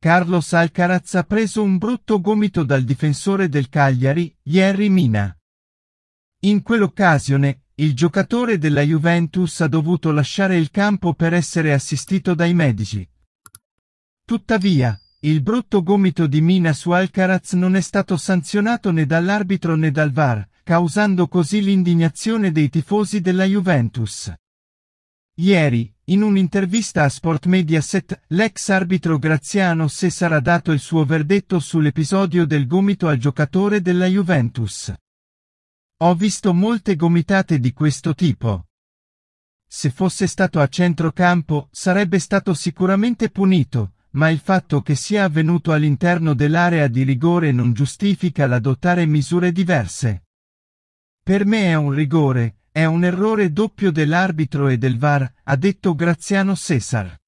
Carlos Alcaraz ha preso un brutto gomito dal difensore del Cagliari, Jerry Mina. In quell'occasione, il giocatore della Juventus ha dovuto lasciare il campo per essere assistito dai medici. Tuttavia, il brutto gomito di Mina su Alcaraz non è stato sanzionato né dall'arbitro né dal VAR, causando così l'indignazione dei tifosi della Juventus. Ieri, in un'intervista a Sport Mediaset, l'ex arbitro Graziano se sarà dato il suo verdetto sull'episodio del gomito al giocatore della Juventus. Ho visto molte gomitate di questo tipo. Se fosse stato a centrocampo, sarebbe stato sicuramente punito, ma il fatto che sia avvenuto all'interno dell'area di rigore non giustifica l'adottare misure diverse. Per me è un rigore, è un errore doppio dell'arbitro e del VAR, ha detto Graziano Cesar.